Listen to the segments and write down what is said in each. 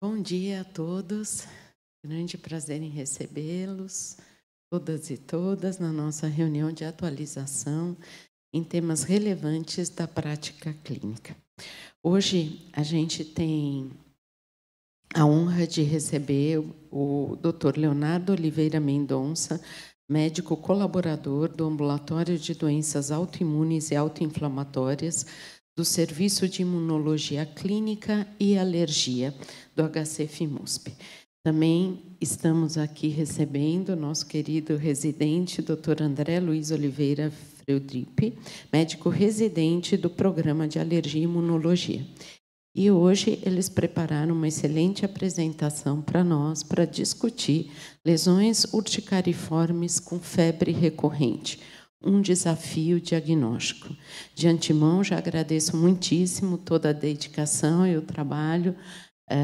Bom dia a todos, grande prazer em recebê-los, todas e todas, na nossa reunião de atualização em temas relevantes da prática clínica. Hoje a gente tem a honra de receber o Dr. Leonardo Oliveira Mendonça, médico colaborador do Ambulatório de Doenças Autoimunes e Autoinflamatórias do Serviço de Imunologia Clínica e Alergia do HC FIMUSP. Também estamos aqui recebendo nosso querido residente, Dr. André Luiz Oliveira Freudrip, médico residente do Programa de Alergia e Imunologia. E hoje eles prepararam uma excelente apresentação para nós para discutir lesões urticariformes com febre recorrente um desafio diagnóstico. De antemão, já agradeço muitíssimo toda a dedicação e o trabalho é,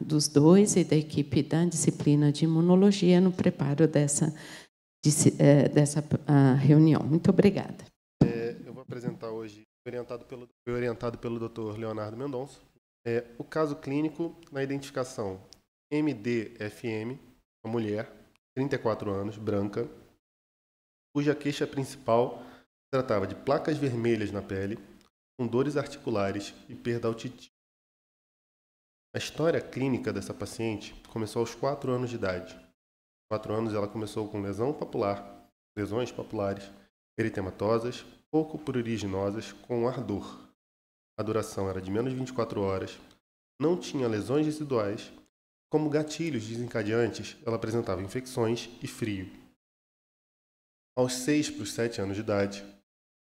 dos dois e da equipe da disciplina de imunologia no preparo dessa, de, é, eh, dessa ah, reunião. Muito obrigada. É, eu vou apresentar hoje, orientado pelo, orientado pelo Dr. Leonardo Mendonça, é, o caso clínico na identificação MDFM, uma mulher, 34 anos, branca, cuja queixa principal tratava de placas vermelhas na pele, com dores articulares e perda auditiva. A história clínica dessa paciente começou aos 4 anos de idade. Quatro anos ela começou com lesão papular, lesões papulares, eritematosas, pouco pruriginosas, com ardor. A duração era de menos de 24 horas, não tinha lesões residuais, como gatilhos desencadeantes, ela apresentava infecções e frio aos 6 para os 7 anos de idade,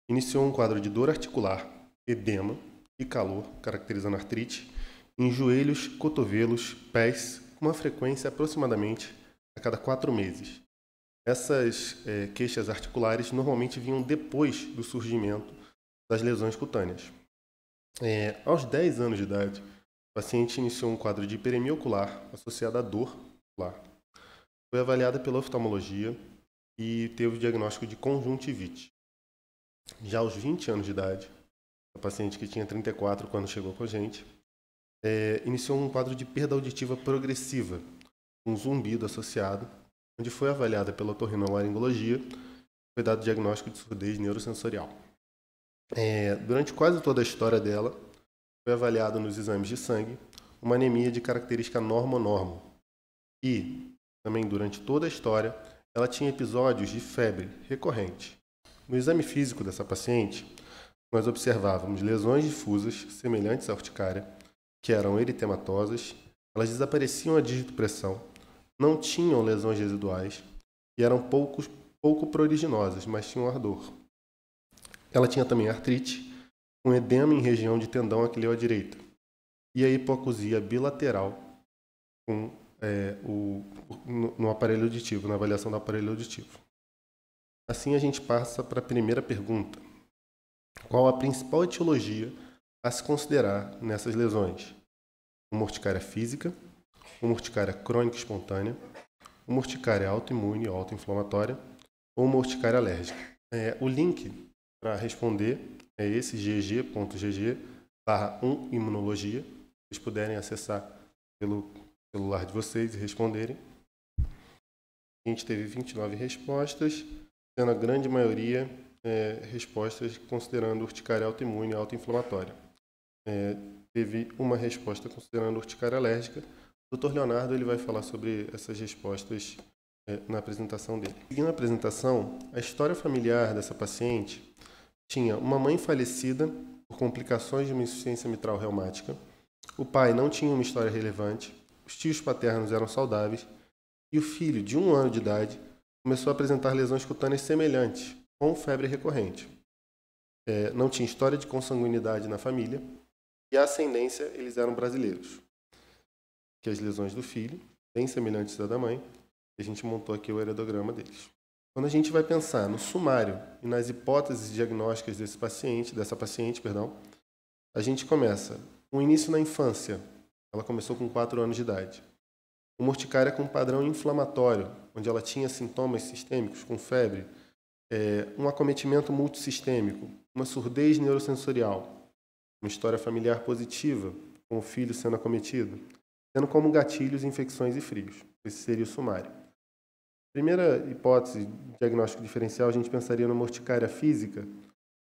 iniciou um quadro de dor articular, edema e calor, caracterizando artrite, em joelhos, cotovelos, pés, com uma frequência aproximadamente a cada 4 meses. Essas é, queixas articulares normalmente vinham depois do surgimento das lesões cutâneas. É, aos 10 anos de idade, o paciente iniciou um quadro de hiperemia ocular associado à dor ocular. Foi avaliada pela oftalmologia e teve o diagnóstico de conjuntivite. Já aos 20 anos de idade, a paciente que tinha 34 quando chegou com a gente, é, iniciou um quadro de perda auditiva progressiva, um zumbido associado, onde foi avaliada pela torrinolaringologia, foi dado o diagnóstico de surdez neurosensorial. É, durante quase toda a história dela, foi avaliado nos exames de sangue uma anemia de característica normo-normo. E, também durante toda a história, ela tinha episódios de febre recorrente. No exame físico dessa paciente, nós observávamos lesões difusas semelhantes à urticária, que eram eritematosas, elas desapareciam a pressão, não tinham lesões residuais e eram poucos, pouco pruriginosas, mas tinham ardor. Ela tinha também artrite, com um edema em região de tendão aquileu à direita, e a hipocusia bilateral com é, o, no, no aparelho auditivo, na avaliação do aparelho auditivo. Assim, a gente passa para a primeira pergunta: qual a principal etiologia a se considerar nessas lesões? Uma urticária física, uma urticária crônica espontânea, uma urticária autoimune ou autoinflamatória ou uma urticária alérgica. É, o link para responder é esse gg.gg barra 1 imunologia. Vocês puderem acessar pelo celular de vocês e responderem. A gente teve 29 respostas, sendo a grande maioria é, respostas considerando urticária autoimune autoinflamatória. É, teve uma resposta considerando urticária alérgica. O Dr. Leonardo ele vai falar sobre essas respostas é, na apresentação dele. Seguindo a apresentação, a história familiar dessa paciente tinha uma mãe falecida por complicações de uma insuficiência mitral reumática. O pai não tinha uma história relevante os tios paternos eram saudáveis e o filho, de um ano de idade, começou a apresentar lesões cutâneas semelhantes, com febre recorrente. É, não tinha história de consanguinidade na família e a ascendência eles eram brasileiros. Que as lesões do filho, bem semelhantes à da mãe, a gente montou aqui o heredograma deles. Quando a gente vai pensar no sumário e nas hipóteses diagnósticas desse paciente, dessa paciente, perdão, a gente começa um início na infância, ela começou com 4 anos de idade. Uma urticária com padrão inflamatório, onde ela tinha sintomas sistêmicos, com febre, é, um acometimento multissistêmico, uma surdez neurosensorial, uma história familiar positiva, com o filho sendo acometido, tendo como gatilhos infecções e frios. Esse seria o sumário. Primeira hipótese diagnóstico diferencial, a gente pensaria numa urticária física,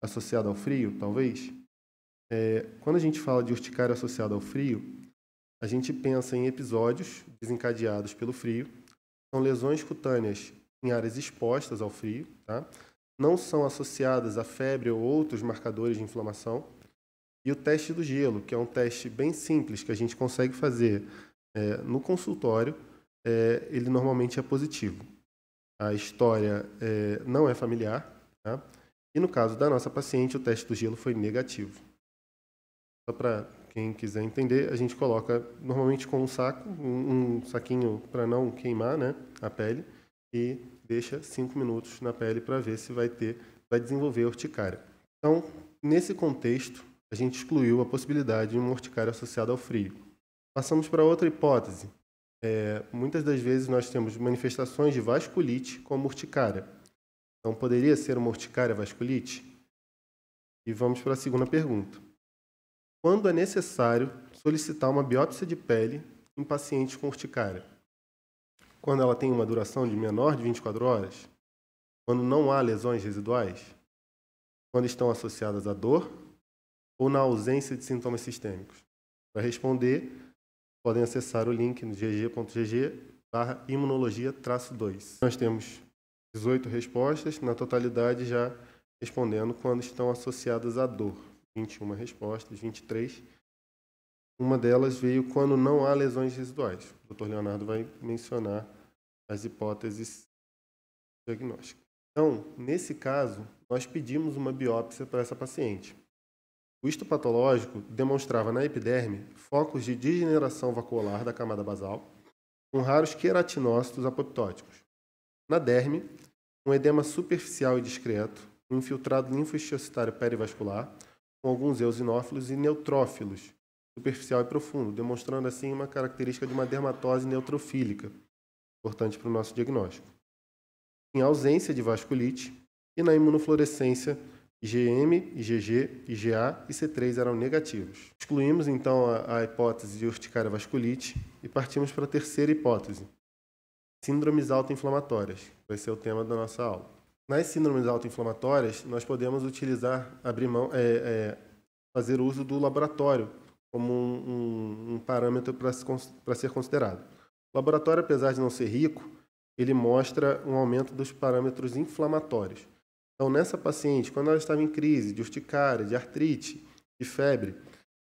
associada ao frio, talvez. É, quando a gente fala de urticária associada ao frio, a gente pensa em episódios desencadeados pelo frio. São lesões cutâneas em áreas expostas ao frio, tá? não são associadas a febre ou outros marcadores de inflamação. E o teste do gelo, que é um teste bem simples que a gente consegue fazer é, no consultório, é, ele normalmente é positivo. A história é, não é familiar, tá? e no caso da nossa paciente, o teste do gelo foi negativo. Só para quem quiser entender, a gente coloca normalmente com um saco, um, um saquinho para não queimar né, a pele, e deixa 5 minutos na pele para ver se vai ter, vai desenvolver urticária. Então, nesse contexto, a gente excluiu a possibilidade de uma urticária associada ao frio. Passamos para outra hipótese. É, muitas das vezes nós temos manifestações de vasculite como urticária. Então, poderia ser uma urticária vasculite? E vamos para a segunda pergunta quando é necessário solicitar uma biópsia de pele em pacientes com urticária. Quando ela tem uma duração de menor de 24 horas, quando não há lesões residuais, quando estão associadas à dor ou na ausência de sintomas sistêmicos. Para responder, podem acessar o link no gg.gg barra imunologia 2. Nós temos 18 respostas, na totalidade já respondendo quando estão associadas à dor. 21 respostas, 23. Uma delas veio quando não há lesões residuais. O doutor Leonardo vai mencionar as hipóteses diagnósticas. Então, nesse caso, nós pedimos uma biópsia para essa paciente. O histopatológico demonstrava na epiderme focos de degeneração vacuolar da camada basal, com raros queratinócitos apoptóticos. Na derme, um edema superficial e discreto, um infiltrado linfocitário perivascular, com alguns eosinófilos e neutrófilos, superficial e profundo, demonstrando assim uma característica de uma dermatose neutrofílica, importante para o nosso diagnóstico. Em ausência de vasculite e na imunofluorescência, IgM, IgG, IgA e C3 eram negativos. Excluímos então a, a hipótese de urticária vasculite e partimos para a terceira hipótese, síndromes autoinflamatórias, vai ser o tema da nossa aula. Nas síndromes autoinflamatórias, nós podemos utilizar, abrir mão, é, é, fazer uso do laboratório como um, um, um parâmetro para ser considerado. O laboratório, apesar de não ser rico, ele mostra um aumento dos parâmetros inflamatórios. Então, nessa paciente, quando ela estava em crise de urticária, de artrite, de febre,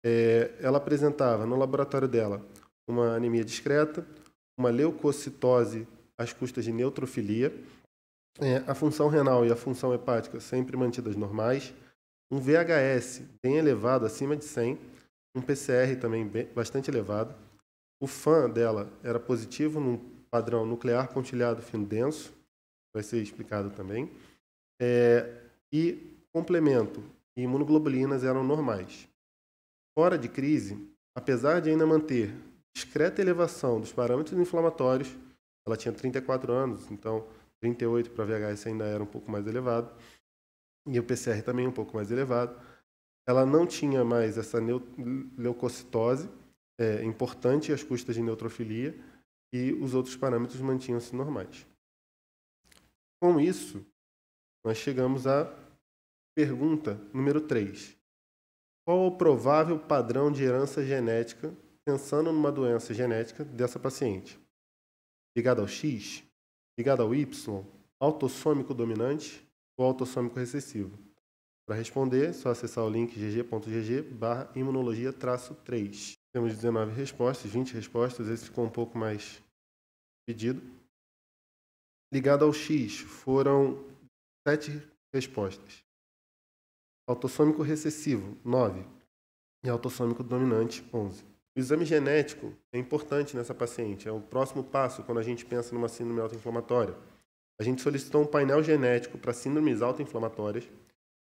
é, ela apresentava no laboratório dela uma anemia discreta, uma leucocitose às custas de neutrofilia, é, a função renal e a função hepática sempre mantidas normais. Um VHS bem elevado, acima de 100. Um PCR também bem, bastante elevado. O FAN dela era positivo num padrão nuclear pontilhado fino denso. Vai ser explicado também. É, e complemento e imunoglobulinas eram normais. Fora de crise, apesar de ainda manter discreta elevação dos parâmetros inflamatórios, ela tinha 34 anos, então 38 para VHS ainda era um pouco mais elevado, e o PCR também um pouco mais elevado. Ela não tinha mais essa leucocitose, é, importante às custas de neutrofilia, e os outros parâmetros mantinham-se normais. Com isso, nós chegamos à pergunta número 3. Qual o provável padrão de herança genética pensando numa doença genética dessa paciente? Ligado ao X? ligado ao Y, autossômico dominante ou autossômico recessivo? Para responder, é só acessar o link ggg.gg barra imunologia 3. Temos 19 respostas, 20 respostas, esse ficou um pouco mais pedido. Ligado ao X, foram 7 respostas. Autossômico recessivo, 9. E autossômico dominante, 11. O exame genético é importante nessa paciente, é o próximo passo quando a gente pensa numa síndrome autoinflamatória. A gente solicitou um painel genético para síndromes autoinflamatórias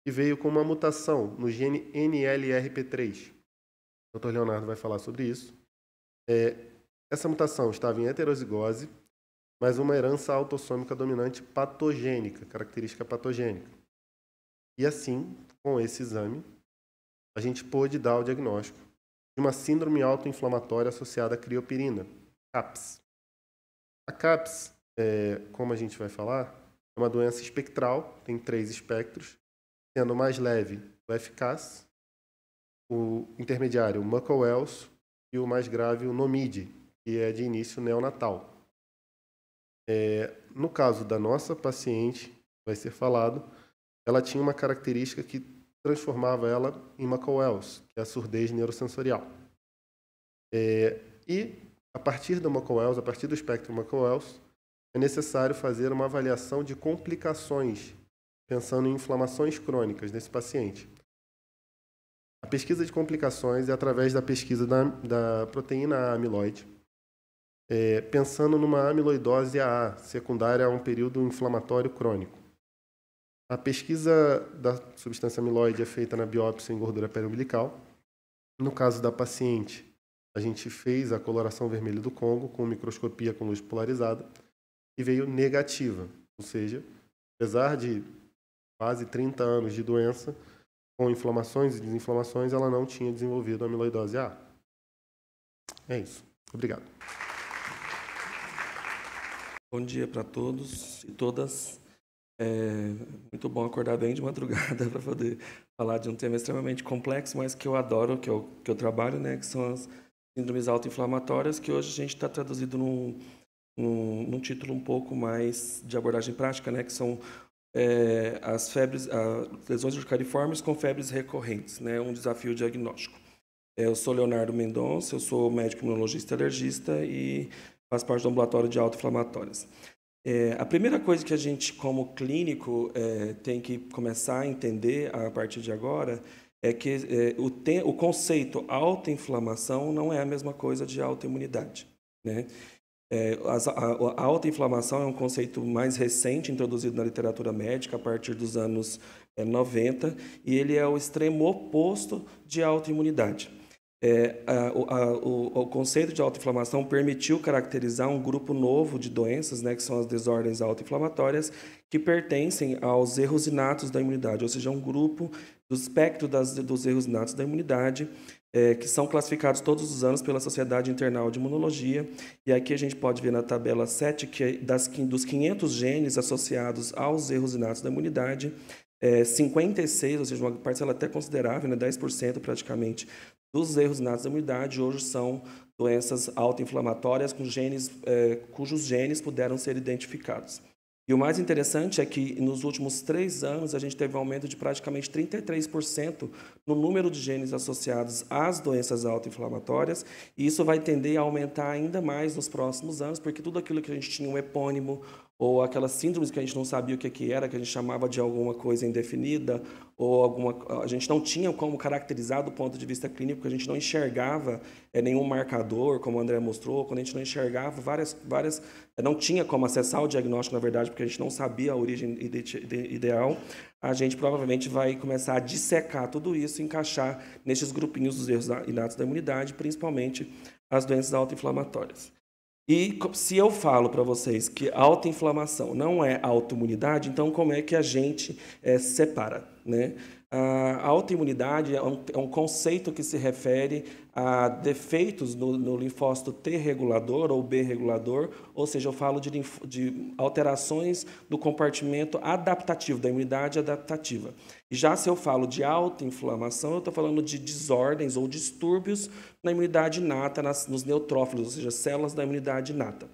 que veio com uma mutação no gene NLRP3. O Dr. Leonardo vai falar sobre isso. É, essa mutação estava em heterozigose, mas uma herança autossômica dominante patogênica, característica patogênica. E assim, com esse exame, a gente pôde dar o diagnóstico de uma síndrome autoinflamatória associada à criopirina, CAPS. A CAPS, é, como a gente vai falar, é uma doença espectral, tem três espectros, sendo o mais leve o FCAS, o intermediário o Muckle-Wells e o mais grave o NOMID, que é de início neonatal. É, no caso da nossa paciente, vai ser falado, ela tinha uma característica que transformava ela em Macowell's, que é a surdez neurosensorial. É, e, a partir do Macowell's, a partir do espectro Macowell's, é necessário fazer uma avaliação de complicações, pensando em inflamações crônicas nesse paciente. A pesquisa de complicações é através da pesquisa da, da proteína amiloide, é, pensando numa amiloidose AA, secundária a um período inflamatório crônico. A pesquisa da substância amiloide é feita na biópsia em gordura periumbilical. No caso da paciente, a gente fez a coloração vermelha do Congo com microscopia com luz polarizada e veio negativa. Ou seja, apesar de quase 30 anos de doença, com inflamações e desinflamações, ela não tinha desenvolvido amiloidose A. É isso. Obrigado. Bom dia para todos e todas. É muito bom acordar bem de madrugada para poder falar de um tema extremamente complexo, mas que eu adoro, que eu, é que eu trabalho, né, que são as síndromes autoinflamatórias, que hoje a gente está traduzido num, num, num, título um pouco mais de abordagem prática, né, que são é, as febres, a, lesões urticariformes com febres recorrentes, né, um desafio diagnóstico. É, eu sou Leonardo Mendonça, eu sou médico imunologista alergista e faço parte do ambulatório de autoinflamatórias. É, a primeira coisa que a gente, como clínico, é, tem que começar a entender a partir de agora é que é, o, te, o conceito autoinflamação não é a mesma coisa de autoimunidade. Né? É, a, a, a autoinflamação é um conceito mais recente introduzido na literatura médica a partir dos anos 90 é, e ele é o extremo oposto de autoimunidade. É, a, a, o, o, conceito de autoinflamação permitiu caracterizar um grupo novo de doenças, né, que são as desordens autoinflamatórias, que pertencem aos erros inatos da imunidade, ou seja, um grupo do espectro das, dos erros inatos da imunidade, é, que são classificados todos os anos pela Sociedade Internacional de Imunologia. E aqui a gente pode ver na tabela 7 que das, dos 500 genes associados aos erros inatos da imunidade, é, 56, ou seja, uma parcela até considerável, né, 10% praticamente, dos erros na da hoje são doenças autoinflamatórias com genes, eh, cujos genes puderam ser identificados. E o mais interessante é que nos últimos três anos a gente teve um aumento de praticamente 33% no número de genes associados às doenças autoinflamatórias, e isso vai tender a aumentar ainda mais nos próximos anos, porque tudo aquilo que a gente tinha, um epônimo, ou aquelas síndromes que a gente não sabia o que, que era, que a gente chamava de alguma coisa indefinida, ou alguma a gente não tinha como caracterizar do ponto de vista clínico, que a gente não enxergava é, nenhum marcador, como o André mostrou, quando a gente não enxergava várias, várias eh, não tinha como acessar o diagnóstico, na verdade, porque a gente não sabia a origem ideal, a gente provavelmente vai começar a dissecar tudo isso e encaixar nesses grupinhos dos erros inatos da imunidade, principalmente as doenças autoinflamatórias. E se eu falo para vocês que autoinflamação não é autoimunidade, então como é que a gente é, separa? Né? Ah, a autoimunidade é um, é um, conceito que se refere a defeitos no, no, linfócito T regulador ou B regulador, ou seja, eu falo de, de alterações do compartimento adaptativo, da imunidade adaptativa. Já se eu falo de autoinflamação, eu estou falando de desordens ou distúrbios na imunidade inata, nas, nos neutrófilos, ou seja, células da imunidade inata.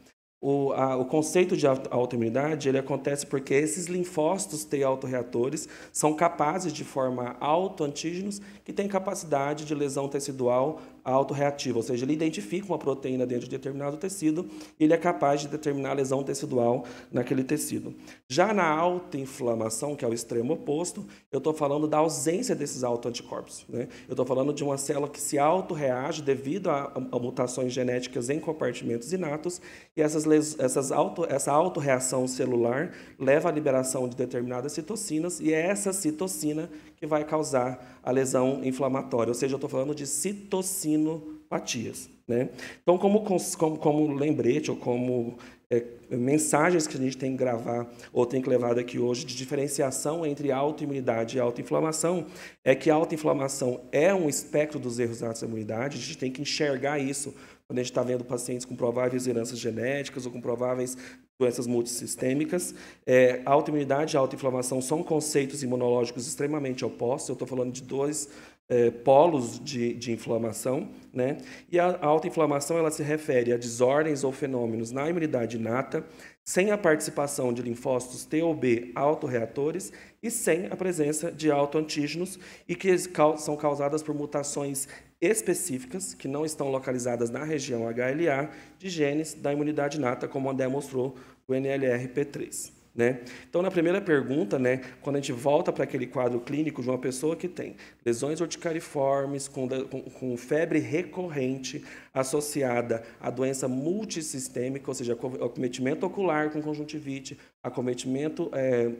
O, a, o, conceito de autoimunidade ele acontece porque esses linfócitos T autorreatores são capazes de formar autoantígenos que têm capacidade de lesão tecidual autorreativo, ou seja, ele identifica uma proteína dentro de determinado tecido, ele é capaz de determinar a lesão tecidual naquele tecido. Já na autoinflamação, que é o extremo oposto, eu estou falando da ausência desses autoanticorpos. Né? Eu estou falando de uma célula que se autorreage devido a, a, mutações genéticas em compartimentos inatos, e essas, essas auto, essa autorreação celular leva à liberação de determinadas citocinas, e é essa citocina que vai causar a lesão inflamatória, ou seja, eu estou falando de citocinopatias. Né? Então, como, como, como lembrete ou como é, mensagens que a gente tem que gravar ou tem que levar daqui hoje de diferenciação entre autoimunidade e autoinflamação é que a autoinflamação é um espectro dos erros da autoimunidade, a gente tem que enxergar isso quando a gente está vendo pacientes com prováveis heranças genéticas ou com prováveis doenças multissistêmicas. É, autoimunidade e autoinflamação são conceitos imunológicos extremamente opostos. Eu estou falando de dois é, polos de, de, inflamação, né? E a, autoinflamação ela se refere a desordens ou fenômenos na imunidade inata, sem a participação de linfócitos T ou B autorreatores e sem a presença de autoantígenos e que são causadas por mutações específicas, que não estão localizadas na região HLA, de genes da imunidade nata, como a demonstrou o NLRP3. Né? Então, na primeira pergunta, né, quando a gente volta para aquele quadro clínico de uma pessoa que tem lesões urticariformes, com, com, com, febre recorrente associada à doença multissistêmica, ou seja, acometimento ocular com conjuntivite, acometimento é,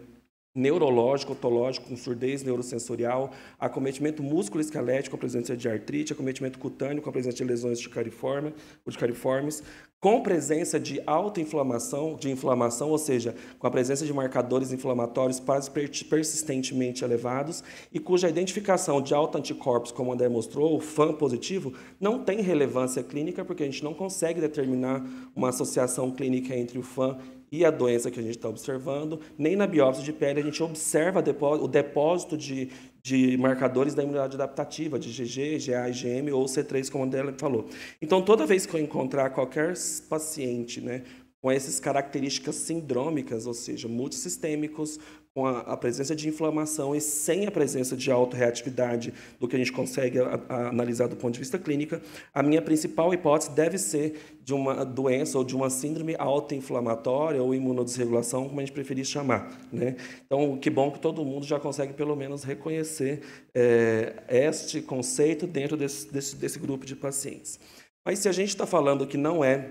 neurológico, otológico, com surdez neurosensorial, acometimento músculo-esquelético com a presença de artrite, acometimento cutâneo com a presença de lesões de cariforme, de cariformes, com presença de autoinflamação, de inflamação, ou seja, com a presença de marcadores inflamatórios quase persistentemente elevados e cuja identificação de autoanticorpos, como o André mostrou, o FAM positivo, não tem relevância clínica porque a gente não consegue determinar uma associação clínica entre o FAM e a doença que a gente está observando. Nem na biópsia de pele a gente observa o depósito de, de marcadores da imunidade adaptativa, de GG, GA, IgM ou C3, como a André falou. Então, toda vez que eu encontrar qualquer paciente né, com essas características sindrômicas, ou seja, multissistêmicos, com a, a, presença de inflamação e sem a presença de autorreatividade do que a gente consegue a, a analisar do ponto de vista clínica, a minha principal hipótese deve ser de uma doença ou de uma síndrome autoinflamatória ou imunodesregulação, como a gente preferir chamar. Né? Então, que bom que todo mundo já consegue pelo menos reconhecer é, este conceito dentro desse, desse, desse grupo de pacientes. Mas se a gente está falando que não é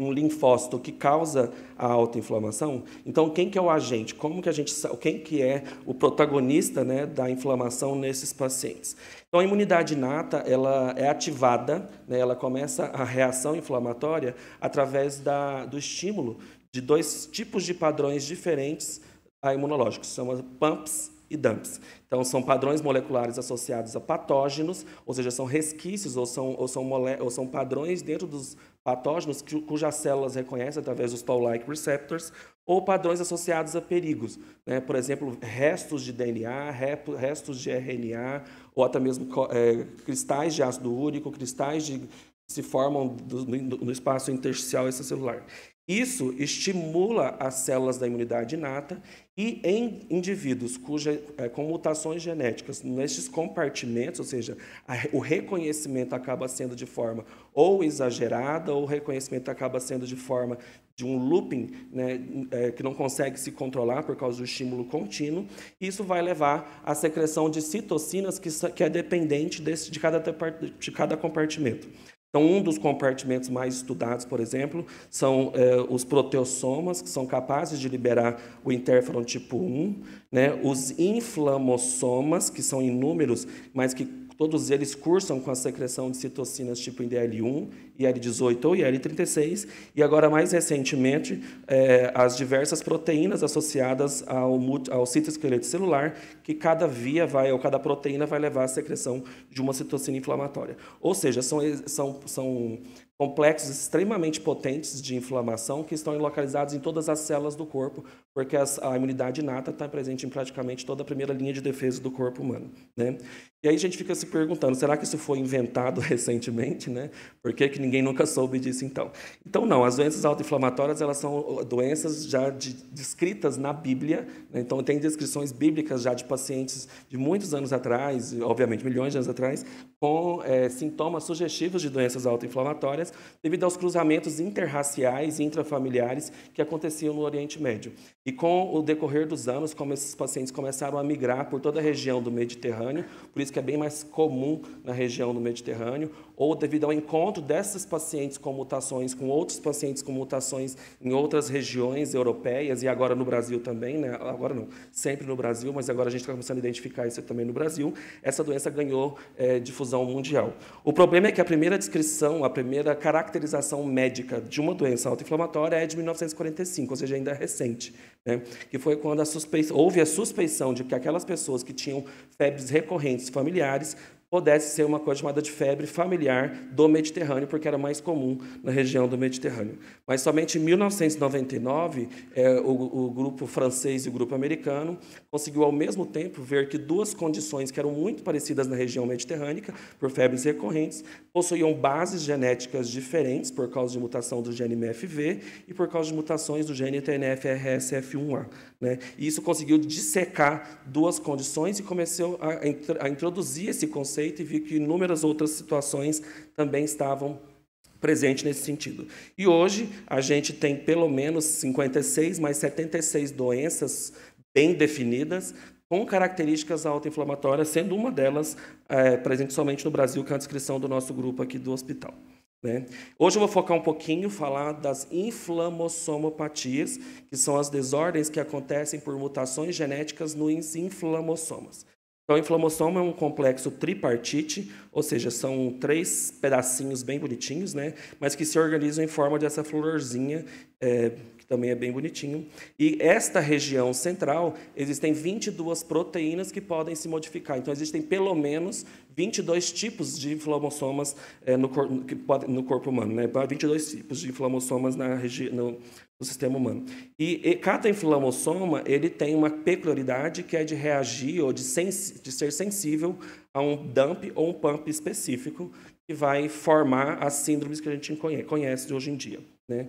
um linfócito que causa a autoinflamação. Então, quem que é o agente? Como que a gente quem que é o protagonista, né, da inflamação nesses pacientes? Então, a imunidade inata, ela é ativada, né, ela começa a reação inflamatória através da, do estímulo de dois tipos de padrões diferentes a imunológicos, são as PAMPs e dumps. Então, são padrões moleculares associados a patógenos, ou seja, são resquícios ou são, ou são, mole, ou são padrões dentro dos patógenos cujas células reconhecem através dos toll-like receptors ou padrões associados a perigos, né? por exemplo, restos de DNA, restos de RNA, ou até mesmo é, cristais de ácido úrico, cristais de, que se formam do, no, no espaço intersticial extracelular. Isso estimula as células da imunidade inata e em indivíduos cuja, é, eh, com mutações genéticas nesses compartimentos, ou seja, a, o reconhecimento acaba sendo de forma ou exagerada, ou o reconhecimento acaba sendo de forma de um looping né, é, que não consegue se controlar por causa do estímulo contínuo. Isso vai levar à secreção de citocinas que, que é dependente desse, de, cada, de cada compartimento. Então, um dos compartimentos mais estudados, por exemplo, são é, os proteossomas, que são capazes de liberar o interferon tipo 1, né? os inflamossomas, que são inúmeros, mas que Todos eles cursam com a secreção de citocinas tipo IDL1, IL18 ou IL36, e agora, mais recentemente, é, as diversas proteínas associadas ao, ao citoesqueleto celular, que cada via vai, ou cada proteína vai levar à secreção de uma citocina inflamatória. Ou seja, são, são, são complexos extremamente potentes de inflamação que estão localizados em todas as células do corpo, porque a imunidade inata está presente em praticamente toda a primeira linha de defesa do corpo humano. Né? E aí a gente fica se perguntando, será que isso foi inventado recentemente? Né? Por que, que ninguém nunca soube disso então? Então não, as doenças autoinflamatórias elas são uh, doenças já de, descritas na Bíblia, né? então tem descrições bíblicas já de pacientes de muitos anos atrás, obviamente milhões de anos atrás, com é, sintomas sugestivos de doenças autoinflamatórias devido aos cruzamentos interraciais e intrafamiliares que aconteciam no Oriente Médio. E com o decorrer dos anos, como esses pacientes começaram a migrar por toda a região do Mediterrâneo, por isso que é bem mais comum na região do Mediterrâneo, ou devido ao encontro desses pacientes com mutações com outros pacientes com mutações em outras regiões europeias e agora no Brasil também, né? Agora não, sempre no Brasil, mas agora a gente está começando a identificar isso também no Brasil. Essa doença ganhou é, difusão mundial. O problema é que a primeira descrição, a primeira caracterização médica de uma doença autoinflamatória é de 1945, ou seja, ainda é recente. Né? Que foi quando a houve a suspeição de que aquelas pessoas que tinham febres recorrentes familiares pudesse ser uma coisa chamada de febre familiar do Mediterrâneo, porque era mais comum na região do Mediterrâneo. Mas somente em 1999, é, o, o grupo francês e o grupo americano conseguiu, ao mesmo tempo, ver que duas condições que eram muito parecidas na região mediterrânica, por febres recorrentes, possuíam bases genéticas diferentes por causa de mutação do gene MFV e por causa de mutações do gene TNFRSF1A. Né? E isso conseguiu dissecar duas condições e começou a, a introduzir esse conceito conceito e vi que inúmeras outras situações também estavam presentes nesse sentido. E hoje a gente tem pelo menos 56, mais 76 doenças bem definidas, com características autoinflamatórias, sendo uma delas é, presente somente no Brasil, com é a descrição do nosso grupo aqui do hospital. Né? Hoje eu vou focar um pouquinho, falar das inflamossomopatias, que são as desordens que acontecem por mutações genéticas nos inflamossomas. Então, a inflamossoma é um complexo tripartite, ou seja, são três pedacinhos bem bonitinhos, né? mas que se organizam em forma dessa florzinha, é, que também é bem bonitinho. E esta região central, existem 22 proteínas que podem se modificar. Então, existem pelo menos 22 tipos de inflamossomas é, no, cor no, corpo humano, né? 22 tipos de inflamossomas na região do sistema humano. E, e, cada inflamossoma ele tem uma peculiaridade que é de reagir ou de, de ser sensível a um dump ou um pump específico que vai formar as síndromes que a gente conhece de hoje em dia. Né?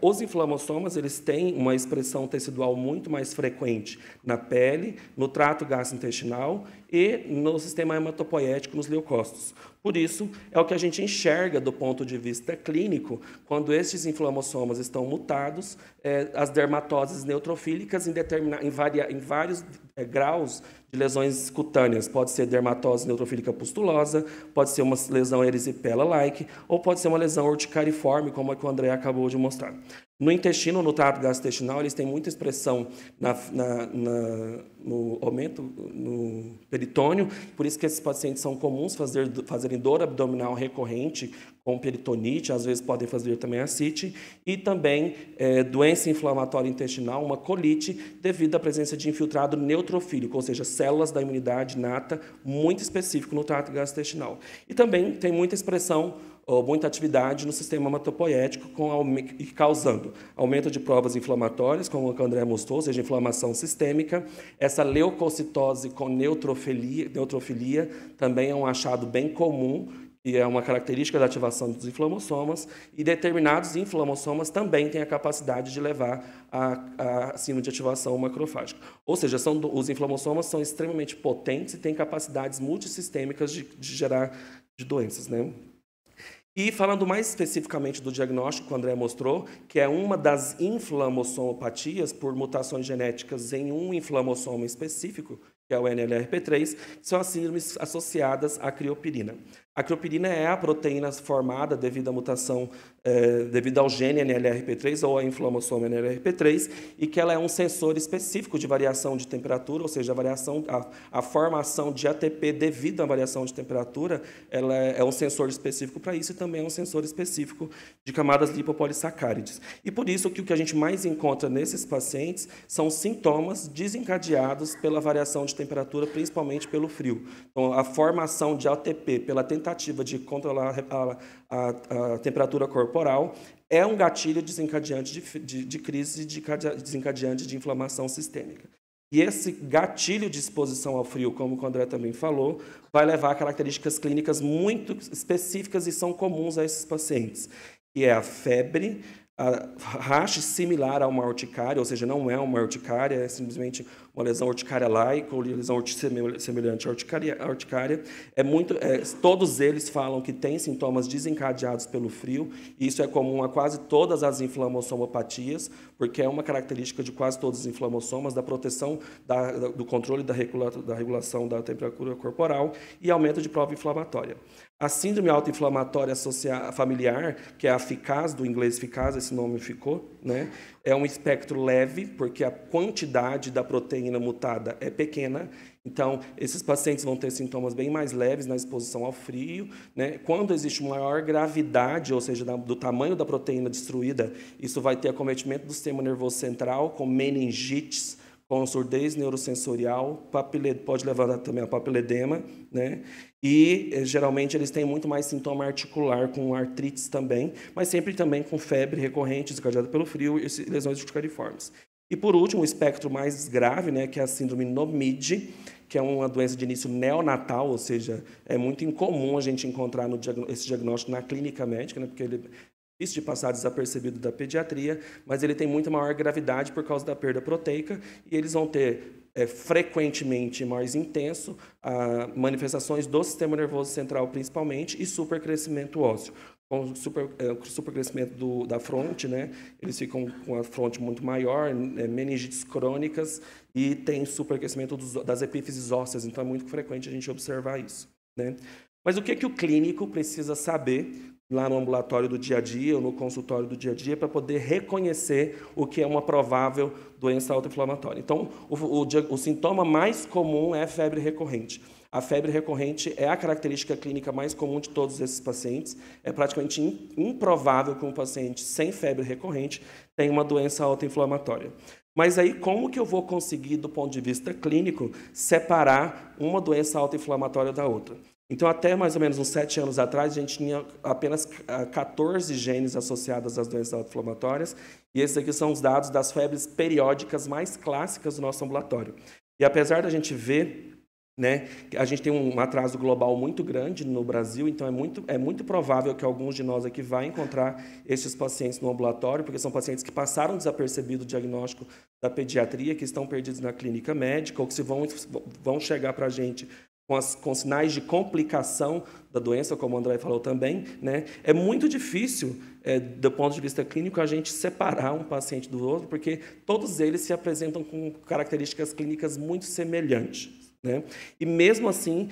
Os inflamossomas eles têm uma expressão tecidual muito mais frequente na pele, no trato gastrointestinal e no sistema hematopoético nos leucócitos. Por isso, é o que a gente enxerga do ponto de vista clínico, quando estes inflamossomas estão mutados, é, as dermatoses neutrofílicas em, em, varia, em vários é, graus lesões cutâneas. Pode ser dermatose neutrofílica pustulosa, pode ser uma lesão erisipela-like, ou pode ser uma lesão urticariforme, como a que o André acabou de mostrar. No intestino, no trato gastrointestinal, eles têm muita expressão na, na, na, no aumento no peritônio, por isso que esses pacientes são comuns fazer, fazerem dor abdominal recorrente com peritonite, às vezes podem fazer também ascite, e também é, doença inflamatória intestinal, uma colite, devido à presença de infiltrado neutrofílico, ou seja, células da imunidade nata muito específico no trato gastrointestinal. E também tem muita expressão ou muita atividade no sistema hematopoético, com, causando aumento de provas inflamatórias, como o que o André mostrou, ou seja, inflamação sistêmica. Essa leucocitose com neutrofilia, neutrofilia também é um achado bem comum e é uma característica da ativação dos inflamossomas, e determinados inflamossomas também têm a capacidade de levar a, a síndrome de ativação macrofágica. Ou seja, são, os inflamossomas são extremamente potentes e têm capacidades multissistêmicas de, de gerar de doenças. Né? E falando mais especificamente do diagnóstico que o André mostrou, que é uma das inflamossomopatias por mutações genéticas em um inflamossoma específico, que é o NLRP3, que são as síndromes associadas à criopirina. A criopirina é a proteína formada devido à mutação, é, devido ao gene NLRP3 ou à inflamação NLRP3, e que ela é um sensor específico de variação de temperatura, ou seja, a, variação, a, a formação de ATP devido à variação de temperatura, ela é, é um sensor específico para isso e também é um sensor específico de camadas lipopolissacárides. E por isso que o que a gente mais encontra nesses pacientes são sintomas desencadeados pela variação de temperatura, principalmente pelo frio. Então, a formação de ATP pela temperatura tentativa de controlar a, a, a temperatura corporal é um gatilho desencadeante de, de, de crise, de, desencadeante de inflamação sistêmica. E esse gatilho de exposição ao frio, como o André também falou, vai levar a características clínicas muito específicas e são comuns a esses pacientes, que é a febre, a rache similar a uma urticária, ou seja, não é uma urticária, é simplesmente uma lesão urticária laica ou lesão semelhante à urticária. À urticária. É muito, é, todos eles falam que têm sintomas desencadeados pelo frio, e isso é comum a quase todas as inflamossomopatias, porque é uma característica de quase todos os inflamossomas, da proteção da, do controle da, regula, da regulação da temperatura corporal e aumento de prova inflamatória. A síndrome autoinflamatória familiar, que é a FICAS, do inglês FICAS, esse nome ficou, né? É um espectro leve, porque a quantidade da proteína mutada é pequena. Então, esses pacientes vão ter sintomas bem mais leves na exposição ao frio. Né? Quando existe maior gravidade, ou seja, do tamanho da proteína destruída, isso vai ter acometimento do sistema nervoso central, com meningites, com surdez neurosensorial, pode levar também a papiledema, né? E eh, geralmente eles têm muito mais sintoma articular com artrite também, mas sempre também com febre recorrente, desencadeada pelo frio e lesões urticariformes. E por último, o espectro mais grave, né, que é a síndrome NOMID, que é uma doença de início neonatal, ou seja, é muito incomum a gente encontrar esse diagnóstico na clínica médica, né, porque ele difícil de passar desapercebido da pediatria, mas ele tem muito maior gravidade por causa da perda proteica e eles vão ter é, frequentemente mais intenso a, ah, manifestações do sistema nervoso central principalmente e supercrescimento ósseo. Com super, é, supercrescimento da fronte, né? Eles ficam com a fronte muito maior, é, meningites crônicas e tem supercrescimento dos, das epífises ósseas. Então é muito frequente a gente observar isso, né? Mas o que, que o clínico precisa saber lá no ambulatório do dia a dia ou no consultório do dia a dia para poder reconhecer o que é uma provável doença autoinflamatória. Então, o, o, o, sintoma mais comum é febre recorrente. A febre recorrente é a característica clínica mais comum de todos esses pacientes. É praticamente improvável que um paciente sem febre recorrente tenha uma doença autoinflamatória. Mas aí, como que eu vou conseguir, do ponto de vista clínico, separar uma doença autoinflamatória da outra? Então, até mais ou menos uns sete anos atrás, a gente tinha apenas 14 ah, genes associados às doenças inflamatórias e esses aqui são os dados das febres periódicas mais clássicas do nosso ambulatório. E apesar da gente ver né? A gente tem um atraso global muito grande no Brasil, então é muito, é muito provável que alguns de nós aqui vá encontrar esses pacientes no ambulatório, porque são pacientes que passaram desapercebido o diagnóstico da pediatria, que estão perdidos na clínica médica, ou que se vão, vão chegar para a gente com, as, com sinais de complicação da doença, como o André falou também, né? é muito difícil, é, do ponto de vista clínico, a gente separar um paciente do outro, porque todos eles se apresentam com características clínicas muito semelhantes. Né? E mesmo assim,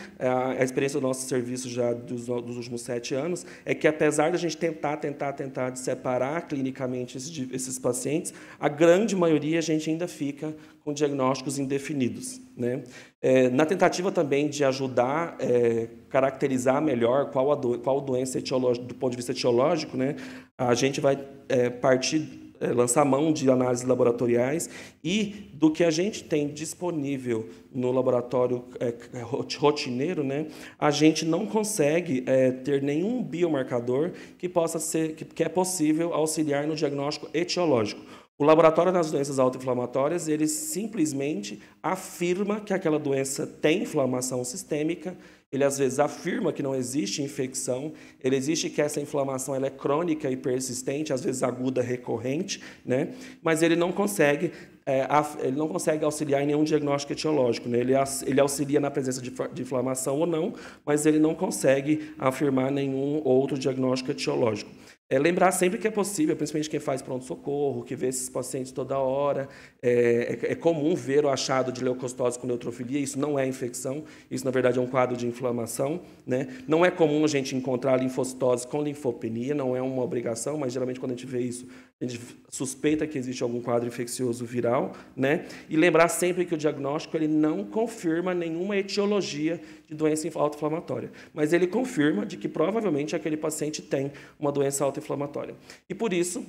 a experiência do nosso serviço já dos, dos, últimos sete anos é que, apesar da gente tentar, tentar, tentar de separar clinicamente esses, esses pacientes, a grande maioria a gente ainda fica com diagnósticos indefinidos. Né? É, na tentativa também de ajudar é, caracterizar melhor qual a do, qual doença etiológica, do ponto de vista etiológico, né? a gente vai é, partir é, lançar mão de análises laboratoriais e do que a gente tem disponível no laboratório é, rotineiro, né, a gente não consegue é, ter nenhum biomarcador que possa ser que, que é possível auxiliar no diagnóstico etiológico. O laboratório das doenças autoinflamatórias, ele simplesmente afirma que aquela doença tem inflamação sistêmica ele às vezes afirma que não existe infecção, ele existe que essa inflamação ela é crônica e persistente, às vezes aguda, recorrente, né? mas ele não consegue é, ele não consegue auxiliar em nenhum diagnóstico etiológico. Né? Ele, ele auxilia na presença de, de, inflamação ou não, mas ele não consegue afirmar nenhum outro diagnóstico etiológico. É lembrar sempre que é possível, principalmente quem faz pronto-socorro, que vê esses pacientes toda hora. É, é, é, comum ver o achado de leucostose com neutrofilia, isso não é infecção, isso na verdade é um quadro de inflamação. Né? Não é comum a gente encontrar linfocitose com linfopenia, não é uma obrigação, mas geralmente quando a gente vê isso, a gente suspeita que existe algum quadro infeccioso viral. Né? E lembrar sempre que o diagnóstico ele não confirma nenhuma etiologia de doença autoinflamatória. Mas ele confirma de que provavelmente aquele paciente tem uma doença autoinflamatória. E por isso,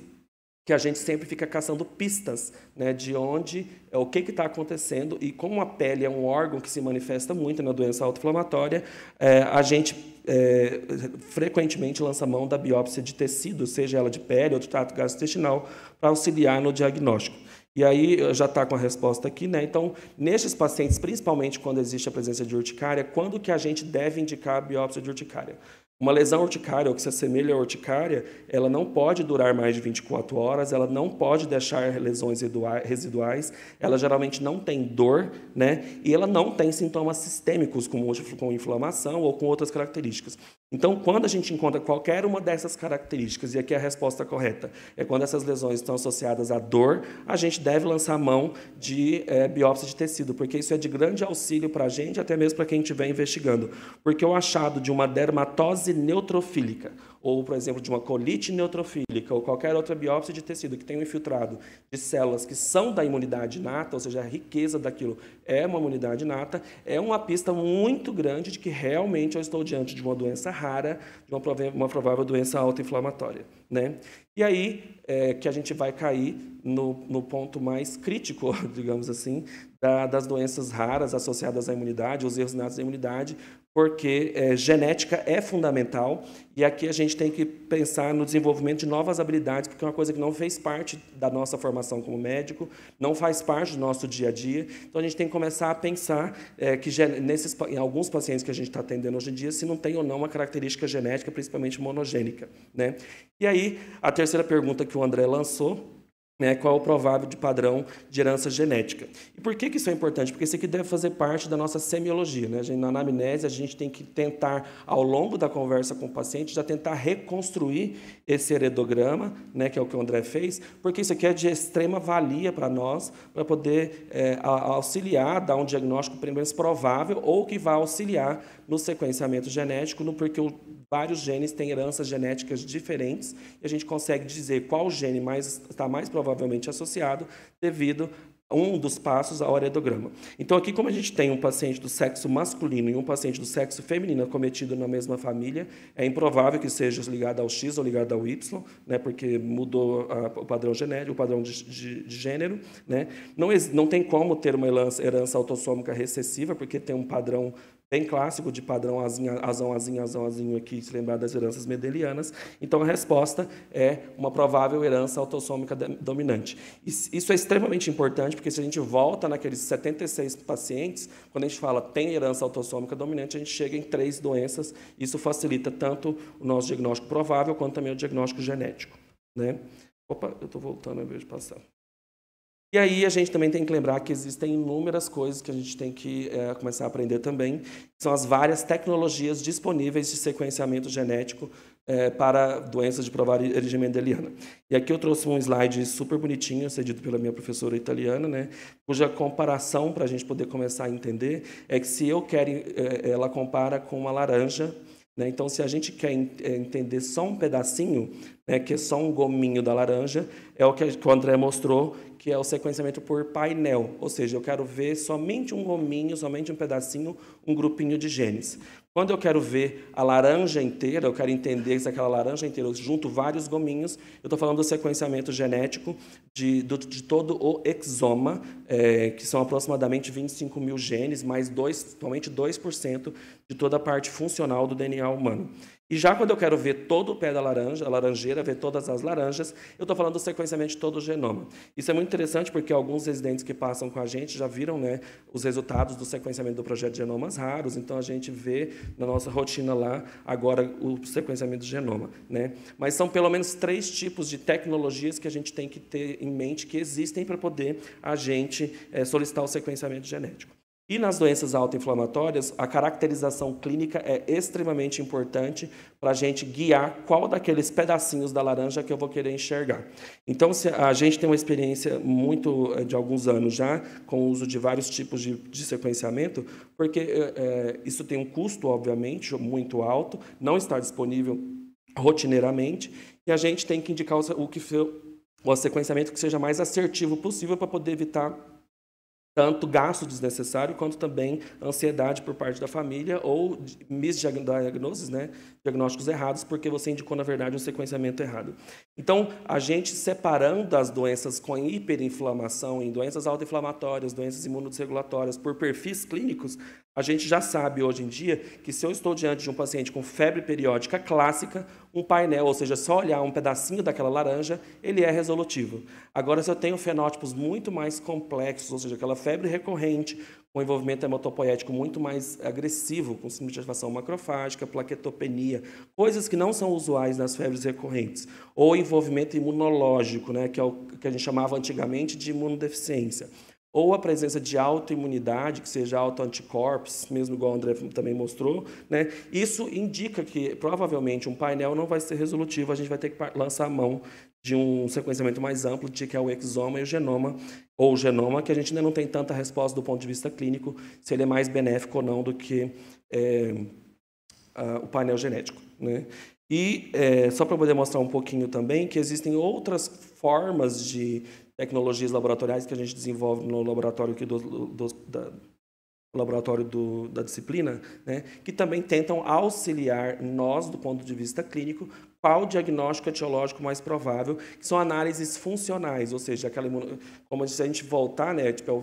que a gente sempre fica caçando pistas né, de onde, é, o que está acontecendo, e como a pele é um órgão que se manifesta muito na doença autoinflamatória, é, a gente é, frequentemente lança mão da biópsia de tecido, seja ela de pele ou de trato gastrointestinal, para auxiliar no diagnóstico. E aí já está com a resposta aqui, né? Então, nestes pacientes, principalmente quando existe a presença de urticária, quando que a gente deve indicar a biópsia de urticária? Uma lesão urticária ou que se assemelha à urticária, ela não pode durar mais de 24 horas, ela não pode deixar lesões residuais, ela geralmente não tem dor, né? E ela não tem sintomas sistêmicos, como com inflamação ou com outras características. Então, quando a gente encontra qualquer uma dessas características, e aqui é a resposta correta é quando essas lesões estão associadas à dor, a gente deve lançar mão de é, biópsia de tecido, porque isso é de grande auxílio para a gente, até mesmo para quem estiver investigando. Porque o achado de uma dermatose neutrofílica, ou, por exemplo, de uma colite neutrofílica ou qualquer outra biópsia de tecido que tenha um infiltrado de células que são da imunidade inata, ou seja, a riqueza daquilo é uma imunidade inata, é uma pista muito grande de que realmente eu estou diante de uma doença rara, de uma, uma provável doença autoinflamatória. Né? E aí é, que a gente vai cair no, no ponto mais crítico, digamos assim, da, das doenças raras associadas à imunidade, os erros inatos à imunidade, porque é, genética é fundamental e aqui a gente tem que pensar no desenvolvimento de novas habilidades, porque é uma coisa que não fez parte da nossa formação como médico, não faz parte do nosso dia a dia. Então a gente tem que começar a pensar é, que nesses, em alguns pacientes que a gente está atendendo hoje em dia, se não tem ou não uma característica genética, principalmente monogênica. Né? E aí, a terceira pergunta que o André lançou né, qual é o provável de padrão de herança genética. E por que, que isso é importante? Porque isso aqui deve fazer parte da nossa semiologia. Né? Gente, na anamnese, a gente tem que tentar, ao longo da conversa com o paciente, já tentar reconstruir esse heredograma, né, que é o que o André fez, porque isso aqui é de extrema valia para nós, para poder é, auxiliar, dar um diagnóstico pelo menos provável, ou que vai auxiliar no sequenciamento genético, no porque o, vários genes têm heranças genéticas diferentes e a gente consegue dizer qual gene mais, está mais provavelmente associado devido um dos passos ao aredograma. Então, aqui, como a gente tem um paciente do sexo masculino e um paciente do sexo feminino cometido na mesma família, é improvável que seja ligado ao X ou ligado ao Y, né, porque mudou a, o padrão genético, o padrão de, de, de gênero. Né. Não, não tem como ter uma herança, herança autossômica recessiva, porque tem um padrão Bem clássico de padrão azinha, azão, azinha, azão, azinho aqui, se lembrar das heranças medelianas. Então, a resposta é uma provável herança autossômica dominante. Isso é extremamente importante, porque se a gente volta naqueles 76 pacientes, quando a gente fala tem herança autossômica dominante, a gente chega em três doenças. Isso facilita tanto o nosso diagnóstico provável, quanto também o diagnóstico genético. Né? Opa, eu estou voltando ao invés de passar. E aí a gente também tem que lembrar que existem inúmeras coisas que a gente tem que é, começar a aprender também, são as várias tecnologias disponíveis de sequenciamento genético é, para doenças de provar origem mendeliana. E aqui eu trouxe um slide super bonitinho, cedido pela minha professora italiana, né, cuja comparação, para a gente poder começar a entender, é que se eu quero, é, ela compara com uma laranja, né? Então, se a gente quer é, entender só um pedacinho, né, que é só um gominho da laranja, é o que, que o André mostrou, que é o sequenciamento por painel, ou seja, eu quero ver somente um gominho, somente um pedacinho, um grupinho de genes. Quando eu quero ver a laranja inteira, eu quero entender se aquela laranja inteira, eu junto vários gominhos, eu estou falando do sequenciamento genético de, do, de todo o exoma, é, que são aproximadamente 25 mil genes, mais dois, somente 2% de toda a parte funcional do DNA humano. E já quando eu quero ver todo o pé da laranja, a laranjeira, ver todas as laranjas, eu estou falando sequencialmente de todo o genoma. Isso é muito interessante porque alguns residentes que passam com a gente já viram né, os resultados do sequenciamento do projeto de Genomas Raros, então a gente vê na nossa rotina lá agora o sequenciamento do genoma. Né? Mas são pelo menos três tipos de tecnologias que a gente tem que ter em mente que existem para poder a gente é, solicitar o sequenciamento genético. E nas doenças autoinflamatórias, a caracterização clínica é extremamente importante para a gente guiar qual daqueles pedacinhos da laranja que eu vou querer enxergar. Então, a gente tem uma experiência muito eh, de alguns anos já com o uso de vários tipos de, de sequenciamento, porque é, isso tem um custo, obviamente, muito alto, não está disponível rotineiramente, e a gente tem que indicar o, que, o sequenciamento que seja mais assertivo possível para poder evitar tanto gasto desnecessário quanto também ansiedade por parte da família ou misdiagnoses, né, diagnósticos errados, porque você indicou na verdade um sequenciamento errado. Então, a gente separando as doenças com hiperinflamação em doenças autoinflamatórias, doenças imunodesregulatórias por perfis clínicos, a gente já sabe hoje em dia que se eu estou diante de um paciente com febre periódica clássica, um painel, ou seja, só olhar um pedacinho daquela laranja, ele é resolutivo. Agora, se eu tenho fenótipos muito mais complexos, ou seja, aquela febre recorrente, com envolvimento hematopoético muito mais agressivo, com síndrome de ativação macrofágica, plaquetopenia, coisas que não são usuais nas febres recorrentes, ou envolvimento imunológico, né, que é o que a gente chamava antigamente de imunodeficiência ou a presença de autoimunidade, que seja autoanticorpos, mesmo igual o André também mostrou, né? isso indica que provavelmente um painel não vai ser resolutivo, a gente vai ter que lançar a mão de um sequenciamento mais amplo, de que é o exoma e o genoma, ou o genoma, que a gente ainda não tem tanta resposta do ponto de vista clínico, se ele é mais benéfico ou não do que é, a, o painel genético. Né? E é, só para poder mostrar um pouquinho também que existem outras formas de tecnologias laboratoriais que a gente desenvolve no laboratório aqui do, do da, laboratório do, da disciplina, né, que também tentam auxiliar nós, do ponto de vista clínico, qual o diagnóstico etiológico mais provável, que são análises funcionais, ou seja, aquela imun... como se a gente voltar, né, tipo, é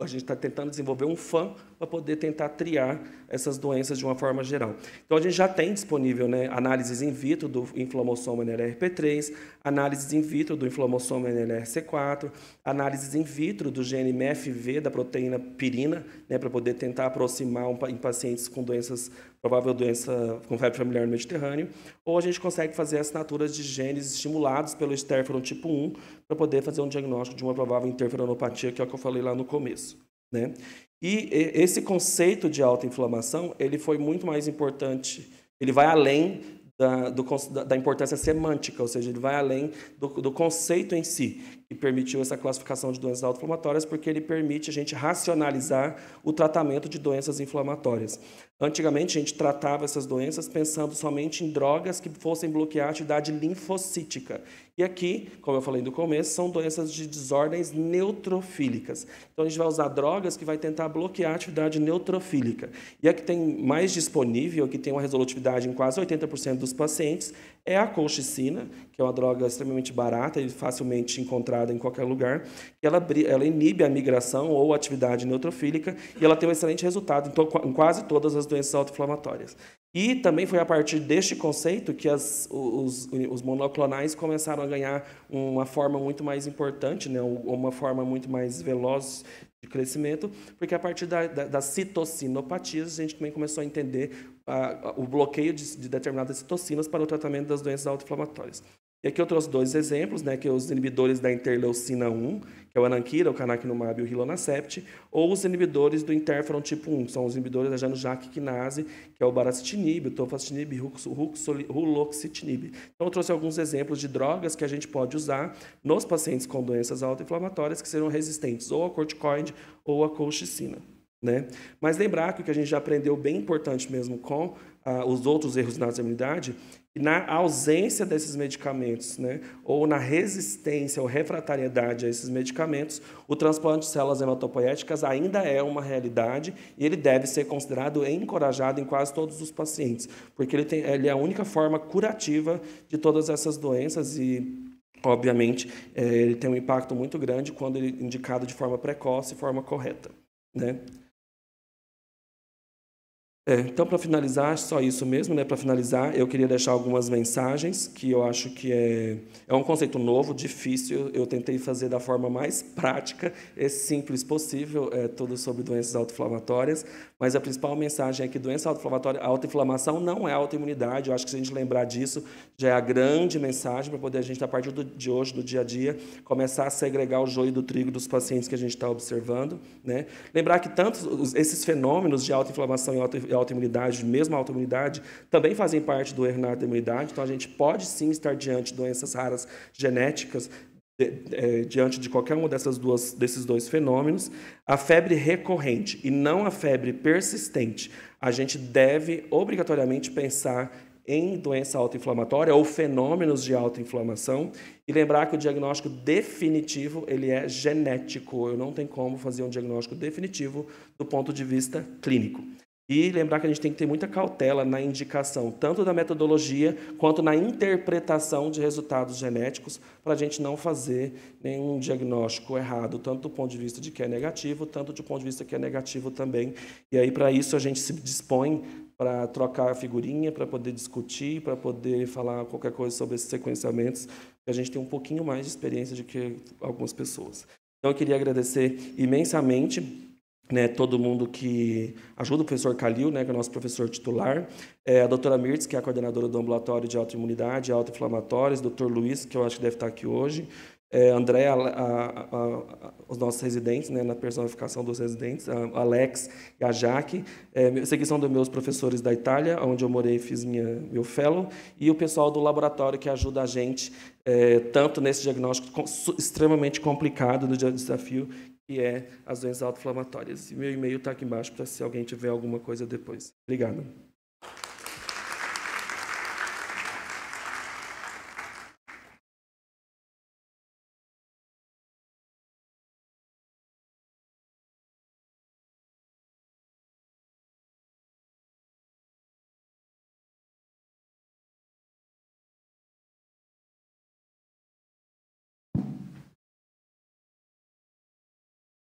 a gente está tentando desenvolver um fã para poder tentar triar essas doenças de uma forma geral. Então, a gente já tem disponível né, análises in vitro do inflamossoma NLRP3, análises in vitro do inflamossoma NLRC4, análises in vitro do gene MFV da proteína pirina, né, para poder tentar aproximar um, em pacientes com doenças provável doença com febre familiar no Mediterrâneo, ou a gente consegue fazer assinaturas de genes estimulados pelo esterferon tipo 1 para poder fazer um diagnóstico de uma provável interferonopatia, que é o que eu falei lá no começo. Né? E esse conceito de autoinflamação, ele foi muito mais importante, ele vai além da, do, da, importância semântica, ou seja, ele vai além do, do, conceito em si, e permitiu essa classificação de doenças autoinflamatórias porque ele permite a gente racionalizar o tratamento de doenças inflamatórias. Antigamente, a gente tratava essas doenças pensando somente em drogas que fossem bloquear a atividade linfocítica. E aqui, como eu falei no começo, são doenças de desordens neutrofílicas. Então, a gente vai usar drogas que vai tentar bloquear a atividade neutrofílica. E a que tem mais disponível, que tem uma resolutividade em quase 80% dos pacientes, é a colchicina, que é uma droga extremamente barata e facilmente encontrada em qualquer lugar. Ela, ela inibe a migração ou a atividade neutrofílica e ela tem um excelente resultado em, em quase todas as doenças autoinflamatórias. E também foi a partir deste conceito que as, os, os, monoclonais começaram a ganhar uma forma muito mais importante, né? uma forma muito mais veloz de crescimento, porque a partir da, da, das citocinopatias a gente também começou a entender a, a, o bloqueio de, de, determinadas citocinas para o tratamento das doenças auto-inflamatórias. E aqui eu trouxe dois exemplos, né, que é os inibidores da interleucina 1, que é o anankira, o canakinumab e o rilonacept, ou os inibidores do interferon tipo 1, que são os inibidores da Janujak kinase, que é o baracitinib, o tofacitinib, ruloxitinib. Então, eu trouxe alguns exemplos de drogas que a gente pode usar nos pacientes com doenças autoinflamatórias que serão resistentes ou a corticoide ou a colchicina. Né? Mas lembrar que o que a gente já aprendeu bem importante mesmo com ah, os outros erros na imunidade na ausência desses medicamentos, né, ou na resistência ou refratariedade a esses medicamentos, o transplante de células hematopoéticas ainda é uma realidade e ele deve ser considerado e encorajado em quase todos os pacientes, porque ele, tem, ele é a única forma curativa de todas essas doenças e obviamente é, ele tem um impacto muito grande quando é indicado de forma precoce e forma correta. Né? É, então, para finalizar, só isso mesmo, né? Para finalizar, eu queria deixar algumas mensagens que eu acho que é, é um conceito novo, difícil. Eu tentei fazer da forma mais prática e simples possível, é, tudo sobre doenças autoinflamatórias. Mas a principal mensagem é que doença autoinflamatória, autoinflamação não é autoimunidade. Eu acho que se a gente lembrar disso, já é a grande mensagem para poder a gente, a partir do, de hoje, do dia a dia, começar a segregar o joio do trigo dos pacientes que a gente está observando. Né? Lembrar que tantos esses fenômenos de autoinflamação e, auto, e autoimunidade, mesmo autoimunidade, também fazem parte do hernado da então a gente pode sim estar diante de doenças raras genéticas, é, diante de qualquer um dessas duas, desses dois fenômenos, a febre recorrente e não a febre persistente, a gente deve obrigatoriamente pensar em doença autoinflamatória ou fenômenos de autoinflamação e lembrar que o diagnóstico definitivo ele é genético. Eu não tenho como fazer um diagnóstico definitivo do ponto de vista clínico. E lembrar que a gente tem que ter muita cautela na indicação, tanto da metodologia quanto na interpretação de resultados genéticos, para a gente não fazer nenhum diagnóstico errado, tanto do ponto de vista de que é negativo, tanto do ponto de vista que é negativo também. E aí, para isso, a gente se dispõe para trocar a figurinha, para poder discutir, para poder falar qualquer coisa sobre esses sequenciamentos, que a gente tem um pouquinho mais de experiência do que algumas pessoas. Então, eu queria agradecer imensamente né, todo mundo que ajuda o professor Calil, né, que é o nosso professor titular, é, a doutora Mirtz, que é a coordenadora do ambulatório de autoimunidade e autoinflamatórios, doutor Luiz, que eu acho que deve estar aqui hoje, é, André, a, a, a, os nossos residentes, né, na personificação dos residentes, Alex e a Jaque, é, que são dos meus professores da Itália, onde eu morei e fiz minha, meu fellow, e o pessoal do laboratório que ajuda a gente é, tanto nesse diagnóstico extremamente complicado do desafio, que é as doenças auto E meu e-mail está aqui embaixo para se alguém tiver alguma coisa depois. Obrigado.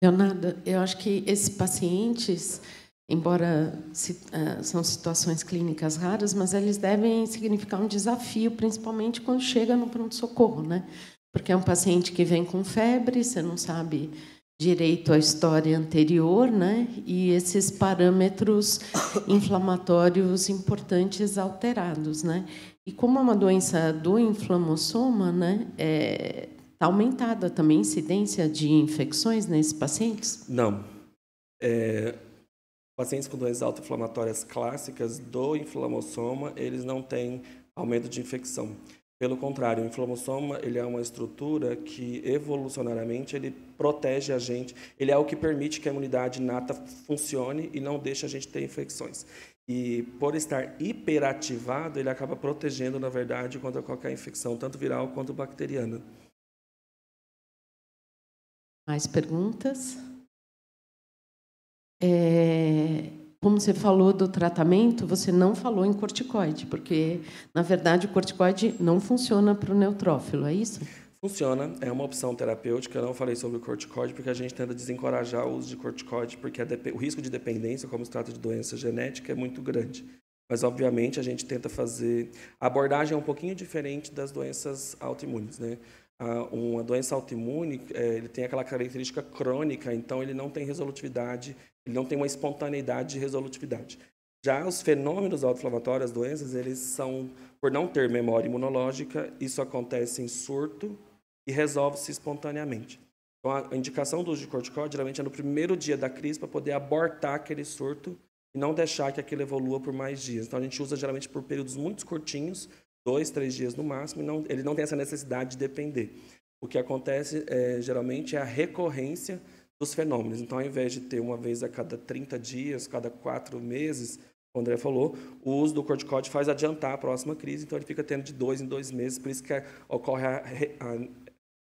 Leonardo, eu acho que esses pacientes, embora ah, são situações clínicas raras, mas eles devem significar um desafio, principalmente quando chega no pronto-socorro, né? Porque é um paciente que vem com febre, você não sabe direito à história anterior, né? E esses parâmetros inflamatórios importantes alterados, né? E como é uma doença do inflamossoma, né? É, Está aumentada também a incidência de infecções nesses pacientes? Não. É, pacientes com doenças autoinflamatórias clássicas do inflamossoma, eles não têm aumento de infecção. Pelo contrário, o inflamossoma ele é uma estrutura que evolucionariamente ele protege a gente, ele é o que permite que a imunidade inata funcione e não deixa a gente ter infecções. E por estar hiperativado, ele acaba protegendo, na verdade, contra qualquer infecção, tanto viral quanto bacteriana. Mais perguntas? É, como você falou do tratamento, você não falou em corticoide, porque, na verdade, o corticoide não funciona para o neutrófilo, é isso? Funciona, é uma opção terapêutica. Eu não falei sobre o corticoide porque a gente tenta desencorajar o uso de corticoide, porque o risco de dependência, como se trata de doença genética, é muito grande. Mas, obviamente, a gente tenta fazer. A abordagem é um pouquinho diferente das doenças autoimunes, né? Ah, uma doença autoimune, é, ele tem aquela característica crônica, então ele não tem resolutividade, ele não tem uma espontaneidade de resolutividade. Já os fenômenos autoinflamatórios, as doenças, eles são, por não ter memória imunológica, isso acontece em surto e resolve-se espontaneamente. Então, a indicação do uso de corticóide geralmente é no primeiro dia da crise para poder abortar aquele surto e não deixar que aquilo evolua por mais dias. Então, a gente usa geralmente por períodos muito curtinhos, dois, três dias no máximo, e não, ele não tem essa necessidade de depender. O que acontece é, geralmente é a recorrência dos fenômenos. Então, ao invés de ter uma vez a cada 30 dias, cada quatro meses, o André falou, o uso do corticóide faz adiantar a próxima crise, então ele fica tendo de dois em dois meses, por isso que é, ocorre a, a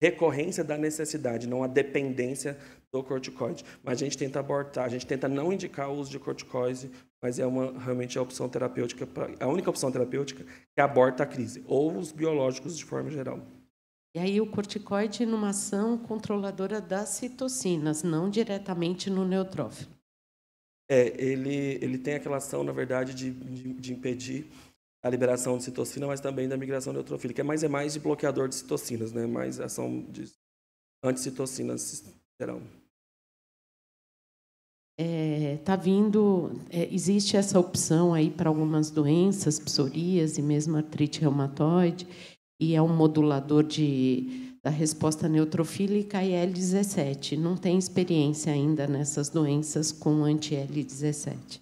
recorrência da necessidade, não a dependência do corticoide. Mas a gente tenta abortar, a gente tenta não indicar o uso de corticoide, mas é uma realmente é a opção terapêutica, é a única opção terapêutica que aborta a crise, ou os biológicos de forma geral. E aí o corticoide numa ação controladora das citocinas, não diretamente no neutrófilo. É, ele, ele tem aquela ação, na verdade, de, de, de impedir a liberação de citocina, mas também da migração neutrofílica. É mas é mais de bloqueador de citocinas, né? mais ação de anticitocinas geral está é, vindo, é, existe essa opção aí para algumas doenças, psorias e mesmo artrite reumatoide, e é um modulador de, da resposta neutrofílica IL-17. Não tem experiência ainda nessas doenças com anti-L17.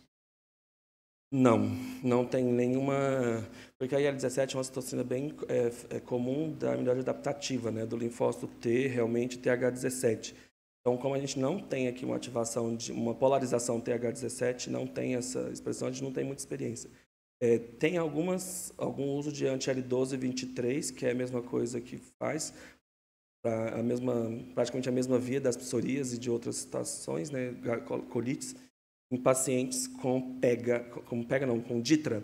Não, não tem nenhuma. Porque a IL-17 é uma citocina bem é, é, comum da imunidade adaptativa, né? do linfócito T, realmente TH17 então, como a gente não tem aqui uma ativação de uma polarização TH17, não tem essa expressão, a gente não tem muita experiência. É, tem algumas algum uso de anti-L12 23, que é a mesma coisa que faz a mesma praticamente a mesma via das psorias e de outras situações, né, colites em pacientes com pega, com pega não, com DITRA,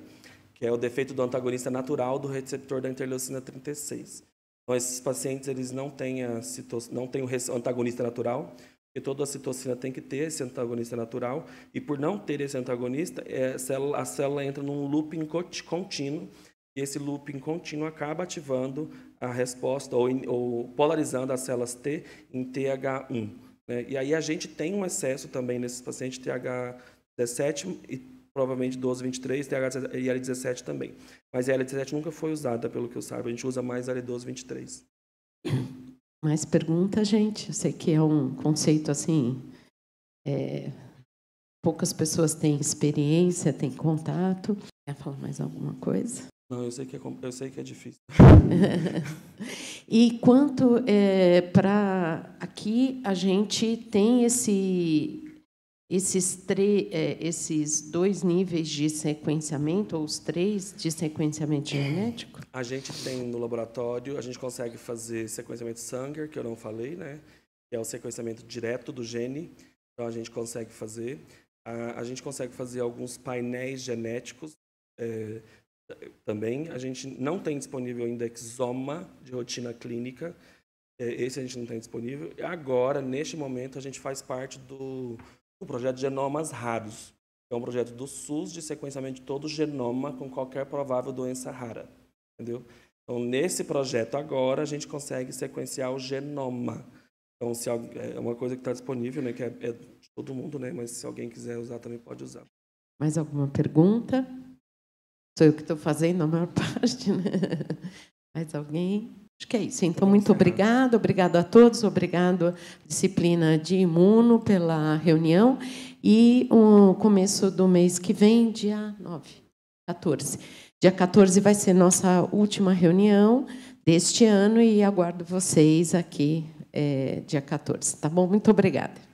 que é o defeito do antagonista natural do receptor da interleucina 36. Então, esses pacientes eles não têm, a cito... não têm o antagonista natural, porque toda a citocina tem que ter esse antagonista natural, e por não ter esse antagonista, é, a célula, a célula entra num looping contínuo, e esse looping contínuo acaba ativando a resposta ou, ou polarizando as células T em TH1. Né? E aí a gente tem um excesso também nesses pacientes TH17 e provavelmente 1223, TH e L17 também. Mas a L17 nunca foi usada, pelo que eu saiba. A gente usa mais L1223. Mais pergunta, gente? Eu sei que é um conceito assim. É... poucas pessoas têm experiência, têm contato. Quer falar mais alguma coisa? Não, eu sei que é, eu sei que é difícil. e quanto é, para aqui a gente tem esse esses, é, esses dois níveis de sequenciamento, ou os três de sequenciamento genético? A gente tem no laboratório, a gente consegue fazer sequenciamento Sanger, que eu não falei, né? que é o sequenciamento direto do gene. Então, a gente consegue fazer. A, a gente consegue fazer alguns painéis genéticos é, também. A gente não tem disponível ainda exoma de rotina clínica. É, esse a gente não tem disponível. Agora, neste momento, a gente faz parte do o projeto Genomas Raros, que é um projeto do SUS de sequenciamento de todo o genoma com qualquer provável doença rara. Entendeu? Então, nesse projeto agora, a gente consegue sequenciar o genoma. Então, se é, é uma coisa que está disponível, né, que é, é de todo mundo, né, mas se alguém quiser usar, também pode usar. Mais alguma pergunta? Sou eu que estou fazendo a maior parte, né? Mais alguém? Acho que é isso. Então, tá muito obrigado, obrigado a todos, obrigado disciplina de imuno pela reunião. E o começo do mês que vem, dia 9, 14. Dia 14 vai ser nossa última reunião deste ano e aguardo vocês aqui é, dia 14. Tá bom? Muito obrigada.